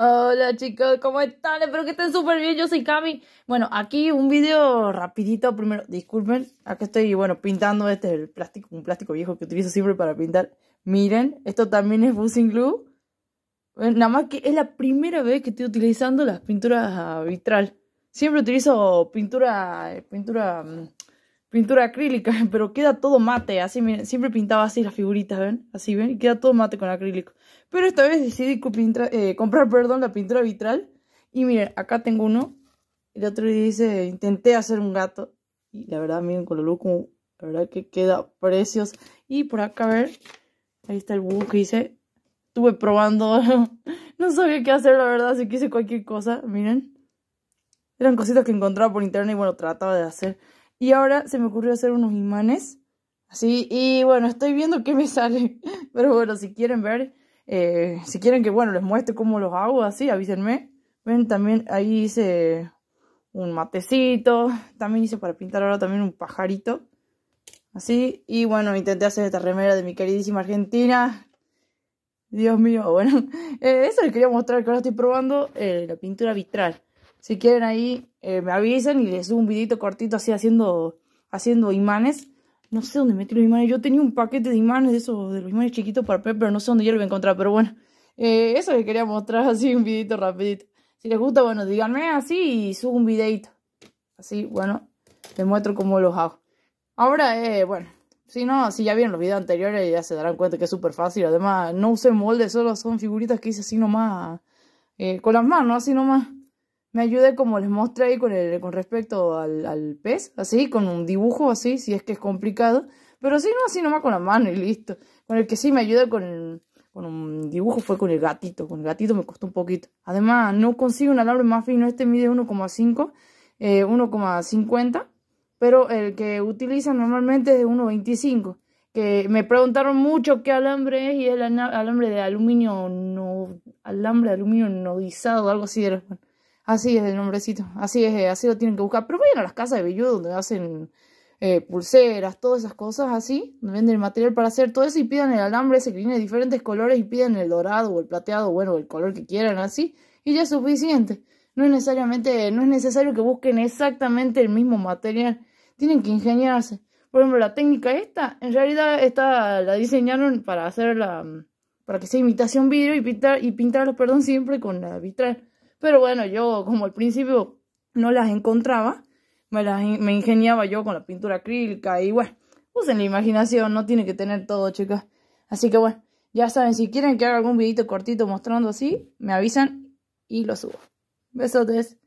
Hola chicos, ¿cómo están? Espero que estén súper bien, yo soy Cami. Bueno, aquí un video rapidito primero, disculpen, aquí estoy, bueno, pintando, este es el plástico, un plástico viejo que utilizo siempre para pintar. Miren, esto también es Bushing Glue. Nada más que es la primera vez que estoy utilizando las pinturas vitral. Siempre utilizo pintura, eh, pintura mm, pintura acrílica, pero queda todo mate, así, miren, siempre pintaba así las figuritas, ¿ven? Así, ¿ven? Y queda todo mate con acrílico. Pero esta vez decidí eh, comprar, perdón, la pintura vitral. Y miren, acá tengo uno. El otro dice, intenté hacer un gato. Y la verdad, miren, con la luz como, la verdad que queda precios Y por acá, a ver, ahí está el búho que hice. Estuve probando, no sabía qué hacer, la verdad, así que hice cualquier cosa, miren. Eran cositas que encontraba por internet y bueno, trataba de hacer. Y ahora se me ocurrió hacer unos imanes. Así, y bueno, estoy viendo qué me sale. Pero bueno, si quieren ver, eh, si quieren que, bueno, les muestre cómo los hago, así, avísenme. Ven, también ahí hice un matecito. También hice para pintar ahora también un pajarito. Así, y bueno, intenté hacer esta remera de mi queridísima Argentina. Dios mío, bueno, eh, eso les quería mostrar que ahora estoy probando eh, la pintura vitral. Si quieren ahí, eh, me avisan y les subo un videito cortito así haciendo, haciendo imanes. No sé dónde metí los imanes. Yo tenía un paquete de imanes de esos, de los imanes chiquitos para Pep, pero no sé dónde yo lo voy a encontrar. Pero bueno, eh, eso les quería mostrar así un videito rapidito. Si les gusta, bueno, díganme así y subo un videito. Así, bueno, les muestro cómo los hago. Ahora, eh, bueno, si no, si ya vieron los videos anteriores ya se darán cuenta que es súper fácil. Además, no usé moldes, solo son figuritas que hice así nomás, eh, con las manos, así nomás me ayude como les mostré ahí con, el, con respecto al, al, pez, así, con un dibujo así, si es que es complicado. Pero sí, no, así nomás con la mano y listo. Con el que sí me ayuda con, con un dibujo fue con el gatito. Con el gatito me costó un poquito. Además, no consigo un alambre más fino. Este mide 1,5, 1,50. Eh, pero el que utiliza normalmente es de 1,25. Que me preguntaron mucho qué alambre es y es el alambre de aluminio no alambre de aluminio nodizado algo así de los, Así es el nombrecito, así es, eh, así lo tienen que buscar. Pero vayan a las casas de velludo donde hacen eh, pulseras, todas esas cosas así, donde venden el material para hacer todo eso y pidan el alambre ese que de diferentes colores y pidan el dorado o el plateado, bueno, el color que quieran así, y ya es suficiente. No es necesariamente, no es necesario que busquen exactamente el mismo material, tienen que ingeniarse. Por ejemplo, la técnica esta, en realidad esta la diseñaron para hacer la, para que sea imitación vidrio y pintar, y pintarlos, perdón, siempre con la vitral pero bueno, yo como al principio no las encontraba, me, las, me ingeniaba yo con la pintura acrílica y bueno, usen pues la imaginación, no tiene que tener todo, chicas. Así que bueno, ya saben, si quieren que haga algún videito cortito mostrando así, me avisan y lo subo. Besotes.